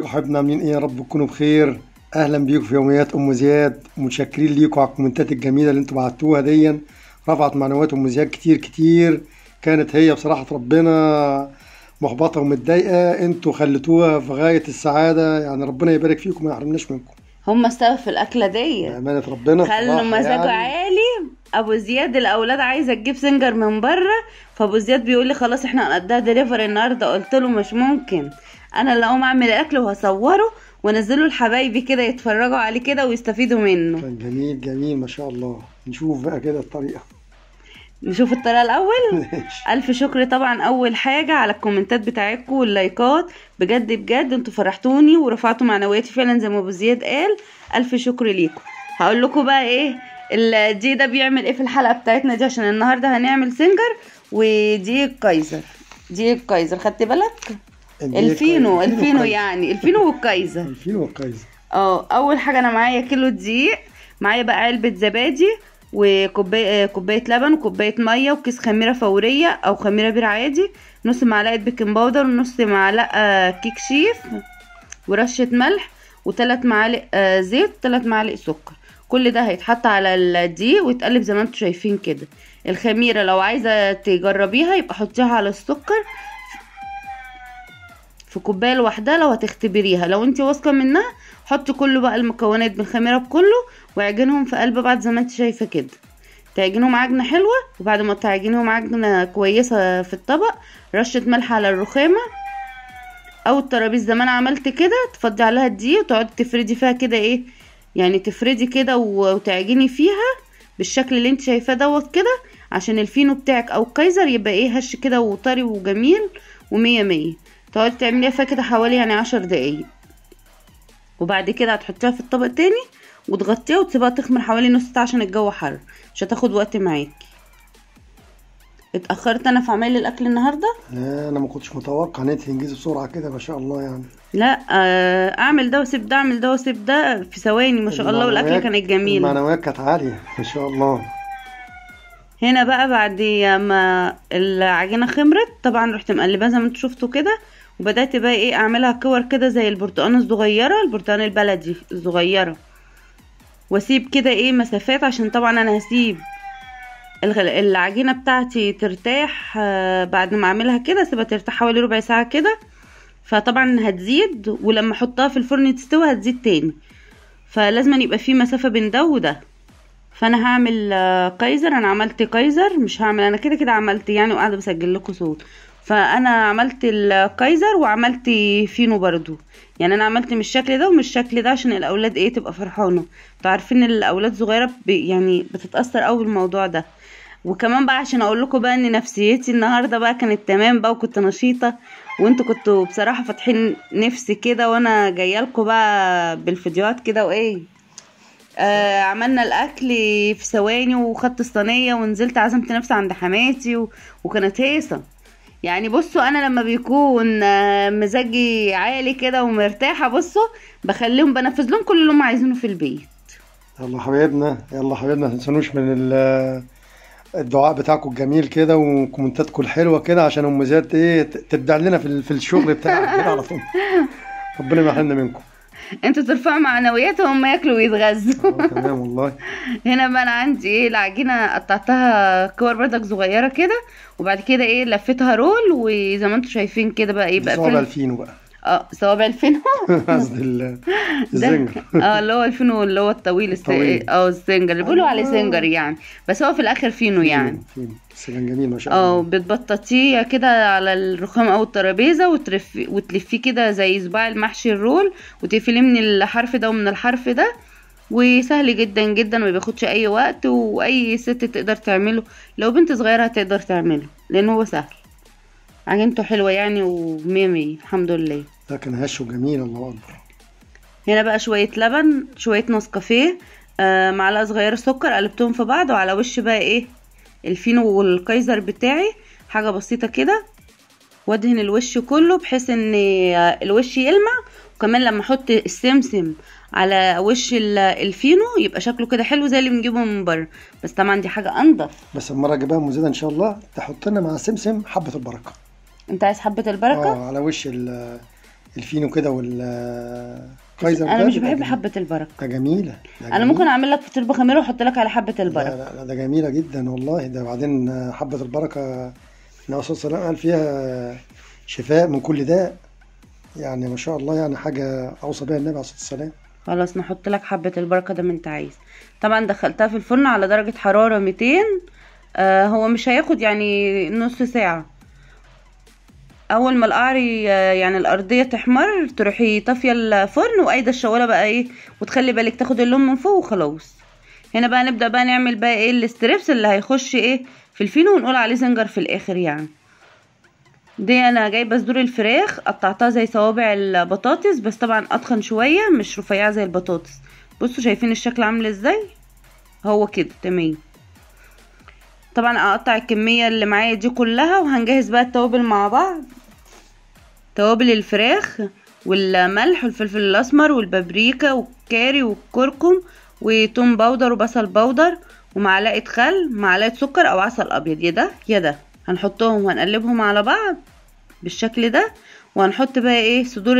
بكم حبيبنا منين ايه يا رب تكونوا بخير اهلا بيكم في يوميات ام زياد متشكرين ليكم على الكومنتات الجميله اللي انتم بعتوها ديا رفعت معنويات ام زياد كتير كتير كانت هي بصراحه ربنا محبطه ومتضايقه انتوا خليتوها في غايه السعاده يعني ربنا يبارك فيكم ما يحرمناش منكم هم السبب في الاكله دي امانه ربنا خلوا مزاجه يعني. عالي ابو زياد الاولاد عايزه تجيب سنجر من بره فابو زياد بيقول لي خلاص احنا هنقضيها دليفري النهارده قلت له مش ممكن انا اللي اقوم اعمل الاكل وهصوره وانزله لحبايبي كده يتفرجوا عليه كده ويستفيدوا منه جميل جميل ما شاء الله نشوف بقى كده الطريقه نشوف الطريقه الاول الف شكر طبعا اول حاجه على الكومنتات بتاعتكم واللايكات بجد بجد انتوا فرحتوني ورفعتوا معنوياتي فعلا زي ما ابو زياد قال الف شكر ليكم هقول لكم بقى ايه الدي ده بيعمل ايه في الحلقه بتاعتنا دي عشان النهارده هنعمل سنجر ودي الكايزر دي الكايزر خدت بالك الفينو الفينو يعني الفينو والكايزة الفينو والكايزة اه اول حاجه انا معايا كيلو دقيق معايا بقى علبه زبادي وكوبايه آه، كوبايه لبن وكوبايه ميه وكيس خميره فوريه او خميره بير عادي نص معلقه بيكنج باودر ونص معلقه كيك شيف ورشه ملح وثلاث معالق آه، زيت وثلاث معالق سكر كل ده هيتحط على الدقيق ويتقلب زي ما انتم شايفين كده الخميره لو عايزه تجربيها يبقى حطيها على السكر في كوبايه لوحدها لو هتختبريها لو انت واثقه منها حطي كله بقى المكونات بالخميره بكله واعجنهم في قلب بعض زي ما انت شايفه كده تعجنهم عجنه حلوه وبعد ما تعجنهم عجنه كويسه في الطبق رشه ملح على الرخامه او الترابيزه زي ما انا عملت كده تفضي عليها دي وتقعدي تفردي فيها كده ايه يعني تفردي كده وتعجني فيها بالشكل اللي انت شايفاه دوت كده عشان الفينو بتاعك او الكايزر يبقى ايه هش كده وطري وجميل ومية مية تقعدي تعمليها فيها كده حوالي يعني عشر دقايق وبعد كده هتحطيها في الطبق تاني وتغطيها وتسيبها تخمر حوالي نص ساعة عشان الجو حر مش هتاخد وقت معاكي اتاخرت انا في عمل الاكل النهارده لا انا ما كنتش متوقع ان انت تنجزي بسرعه كده ما شاء الله يعني لا آه، اعمل ده واسيب ده اعمل ده واسيب ده في ثواني ما شاء الله والاكل كانت جميله المعنويات كانت عاليه ما شاء الله هنا بقى بعد ما العجينه خمرت طبعا رحت مقلباها زي ما انتوا شفتوا كده وبدات بقى ايه اعملها كور كده زي البرتقانه الصغيره البرتقانه البلدي الصغيره واسيب كده ايه مسافات عشان طبعا انا هسيب العجينه بتاعتي ترتاح آه، بعد ما اعملها كده سيبها ترتاح حوالي ربع ساعه كده فطبعا هتزيد ولما احطها في الفرن تستوي هتزيد تاني فلازم يبقى في مسافه بين ده وده فانا هعمل آه، كايزر انا عملت كايزر مش هعمل انا كده كده عملت يعني وقاعده بسجل لكم صوت فانا عملت الكايزر وعملت فينو برضو يعني انا عملت من الشكل ده ومن الشكل ده عشان الاولاد ايه تبقى فرحانه انتوا عارفين الاولاد صغيره يعني بتتاثر قوي بالموضوع ده وكمان بقى عشان اقول لكم بقى ان نفسيتي النهارده بقى كانت تمام بقى وكنت نشيطه وانتوا كنتوا بصراحه فاتحين نفسي كده وانا جايه لكم بقى بالفيديوهات كده وايه آه عملنا الاكل في ثواني وخدت الصينيه ونزلت عزمت نفسي عند حماتي و... وكانت هيصه يعني بصوا انا لما بيكون آه، مزاجي عالي كده ومرتاحه بصوا بخليهم بنفذ لهم كل اللي هم عايزينه في البيت يلا حبايبنا يلا حبايبنا ما تنسونوش من الدعاء بتاعكم الجميل كده وكومنتاتكم الحلوه كده عشان ام زياد ايه تبدع لنا في الشغل بتاعك كده على طول ربنا يحرمنا منكم انتوا ترفعوا معنوياتهم ياكلوا ويتغذوا اه، تمام والله هنا بقى انا عندي ايه العجينه قطعتها كور بردك صغيره كده وبعد كده ايه لفيتها رول وزي ما انتوا شايفين كده بقى ايه بقى صوابع بقى اه صوابع الفين قصدي الزنجر اه اللي هو الفينو اللي هو الطويل اه الزنجر اللي بيقولوا عليه زنجر آه. يعني بس هو في الاخر فينو يعني فينو بس كان جميل ما شاء الله اه بتبططيه كده على الرخام او الترابيزه وتلفيه وتلفي كده زي صباع المحشي الرول وتقفليه من الحرف ده ومن الحرف ده وسهل جدا جدا ما بياخدش اي وقت واي ست تقدر تعمله لو بنت صغيره هتقدر تعمله لان هو سهل عجينته حلوة يعني ومية الحمد لله ده كان هشه جميل الله أكبر هنا بقى شوية لبن شوية نسكافيه آه معلقة صغيرة سكر قلبتهم في بعض وعلى وش بقى ايه الفينو والكايزر بتاعي حاجة بسيطة كده وادهن الوش كله بحيث ان آه، الوش يلمع وكمان لما احط السمسم على وش الفينو يبقى شكله كده حلو زي اللي بنجيبه من بره بس طبعا دي حاجه انضف بس المره الجايه مزيده ان شاء الله تحط لنا مع السمسم حبه البركه انت عايز حبه البركه اه على وش الفينو كده وال كايزر انا مش بحب حبه البركه ده جميله ده انا ممكن اعمل لك فطير خميره واحط لك على حبه البركه لا لا ده جميله جدا والله ده بعدين حبه البركه النبي صلى الله عليه قال فيها شفاء من كل داء يعني ما شاء الله يعني حاجه اوصى بها النبي عليه الصلاه والسلام خلاص نحط لك حبه البركه ده ما انت عايز طبعا دخلتها في الفرن على درجه حراره 200 آه هو مش هياخد يعني نص ساعه اول ما القعر آه، يعني الارضيه تحمر تروحي طافيه الفرن وايد الشوالة بقى ايه وتخلي بالك تاخد اللون من فوق وخلاص هنا بقى نبدا بقى نعمل بقى ايه الستريبس اللي هيخش ايه في الفينو ونقول عليه زنجر في الاخر يعني دي انا جايبه صدور الفراخ قطعتها زي صوابع البطاطس بس طبعا اتخن شويه مش رفيعه زي البطاطس بصوا شايفين الشكل عامل ازاي هو كده تمام طبعا اقطع الكميه اللي معايا دي كلها وهنجهز بقى التوابل مع بعض توابل الفراخ والملح والفلفل الاسمر والبابريكا والكاري والكركم وتوم باودر وبصل باودر ومعلقه خل معلقه سكر او عسل ابيض يا ده يا ده هنحطهم وهنقلبهم على بعض بالشكل ده وهنحط بقى ايه صدور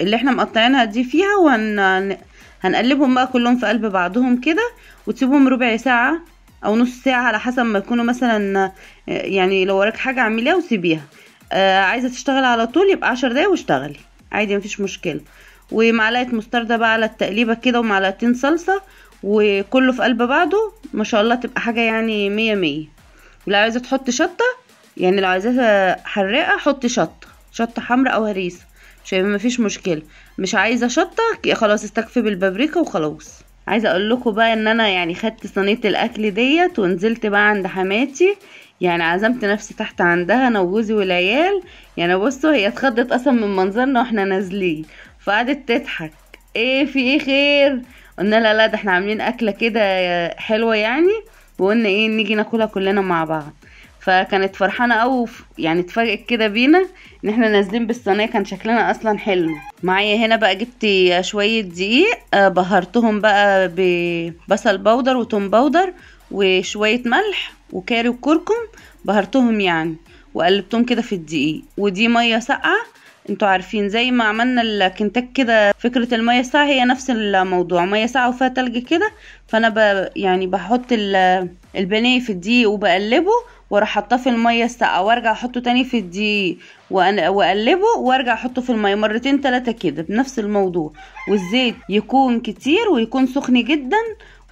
اللي احنا مقطعينها دي فيها وهنقلبهم بقى كلهم في قلب بعضهم كده وتسيبهم ربع ساعه او نص ساعه على حسب ما يكونوا مثلا يعني لو وراك حاجه اعمليها وسيبيها آه عايزه تشتغل على طول يبقى عشر دقايق واشتغلي عادي مفيش مشكله ومعلقه مستردة بقى على التقليبه كده ومعلقتين صلصه وكله في قلب بعضه ما شاء الله تبقى حاجه يعني مية مية ولو عايزه تحط شطه يعني لو عايزاها حراقه حطي شطه شطه حمراء او هريسه مش مفيش مشكله مش عايزه شطه خلاص استكفي بالبابريكا وخلاص عايزه اقول لكم بقى ان انا يعني خدت صينيه الاكل ديت ونزلت بقى عند حماتي يعني عزمت نفسي تحت عندها انا وجوزي والعيال يعني بصوا هي اتخضت اصلا من منظرنا واحنا نازلين فقعدت تضحك ايه في ايه خير قلنا لا لا ده احنا عاملين اكله كده حلوه يعني وقلنا ايه نيجي ناكلها كلنا مع بعض فكانت فرحانه قوي يعني اتفاجئت كده بينا ان احنا نازلين بالصينيه كان شكلنا اصلا حلو معايا هنا بقى جبت شويه دقيق آه، بهرتهم بقى ببصل بودر وتوم بودر وشوية ملح وكاري وكركم بهرتهم يعني وقلبتهم كده في الدقيق ودي مية ساقعة انتوا عارفين زي ما عملنا الكنتاك كده فكرة المية الساقعة هي نفس الموضوع مية ساقعة وفيها تلج كده فانا ب... يعني بحط البانيه في الدقيق وبقلبه واروح حاطاه في الميه الساقعه وارجع احطه تاني في الدقيق واقلبه وارجع احطه في الميه مرتين تلاتة كده بنفس الموضوع والزيت يكون كتير ويكون سخن جدا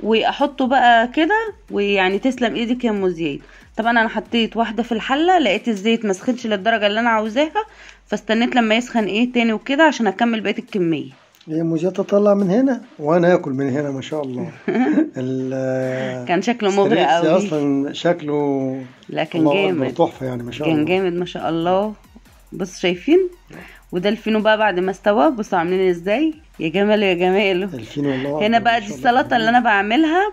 واحطه بقى كده ويعني تسلم ايدك يا ام زياد طبعا انا حطيت واحده في الحله لقيت الزيت ما سخنش للدرجه اللي انا عاوزاها فاستنيت لما يسخن ايه تاني وكده عشان اكمل بقيه الكميه يا ام زياد تطلع من هنا وانا اكل من هنا ما شاء الله كان شكله مغري قوي اصلا شكله لا كان جامد تحفه يعني ما شاء كان الله كان جامد ما شاء الله بص شايفين وده الفينو بقى بعد ما استوى بصوا عاملين ازاي يا جمال يا جمال هنا بقى دي السلطه اللي انا بعملها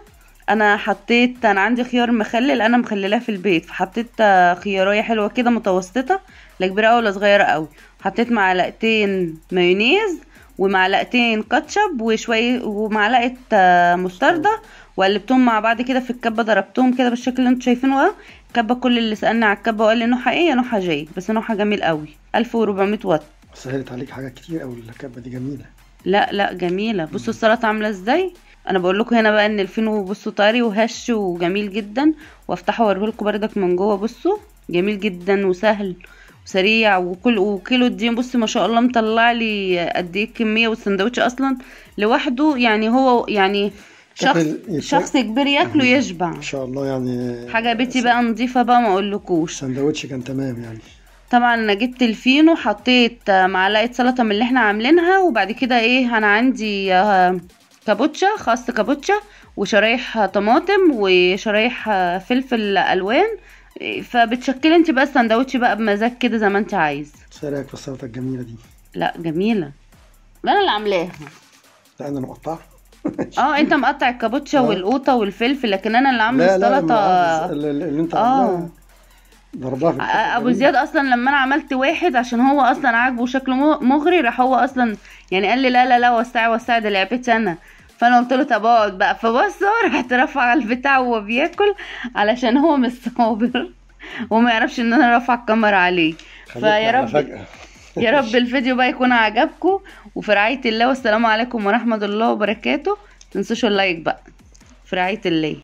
انا حطيت انا عندي خيار مخلل انا مخللاه في البيت فحطيت خيارية حلوه كده متوسطه لا كبيره قوي ولا صغيره قوي حطيت معلقتين مايونيز ومعلقتين كاتشب وشويه ومعلقه آه، مستردة وقلبتهم مع بعض كده في الكبه ضربتهم كده بالشكل اللي انتم شايفينه اهو الكبه كل اللي سالنا على الكبه وقال لي نوحه ايه يا نوحه جاي بس نوحه جميل قوي 1400 واط سهلت عليك حاجات كتير قوي الكبه دي جميله لا لا جميله بصوا السلطه عامله ازاي انا بقول لكم هنا بقى ان الفينو بصوا طري وهش وجميل جدا وافتحه واوريه لكم بردك من جوه بصوا جميل جدا وسهل وسريع وكل وكيلو الدين بصي ما شاء الله مطلع لي قد ايه الكميه والسندوتش اصلا لوحده يعني هو يعني شخص شخص كبير ياكله يشبع ان شاء الله يعني حاجه بيتي بقى نظيفه بقى ما اقولكوش السندوتش كان تمام يعني طبعا انا جبت الفينو وحطيت معلقه سلطه من اللي احنا عاملينها وبعد كده ايه انا عندي آه، كابوتشا خاص كابوتشا وشرايح طماطم وشرايح آه، فلفل الوان فبتشكلي انت بقى السندوتش بقى بمزاج كده زي ما انت عايز ايه رايك في السلطه الجميله دي لا جميله انا اللي عاملاها لا انا مقطعها اه انت مقطع الكابوتشا آه. والقوطه والفلفل لكن انا اللي عامله السلطه لا لا اللي انت عاملاها ابو زياد اصلا لما انا عملت واحد عشان هو اصلا عاجبه شكله مغري راح هو اصلا يعني قال لي لا لا لا وسع وسع ده لعبتي انا فانا قلت له طب اقعد بقى فبص هو راح رفع البتاع وهو بياكل علشان هو مش صابر وما يعرفش ان انا رافعه الكاميرا عليه فيا رب يا رب الفيديو بقى يكون عجبكم وفي رعايه الله والسلام عليكم ورحمه الله وبركاته تنسوش اللايك بقى في رعايه الله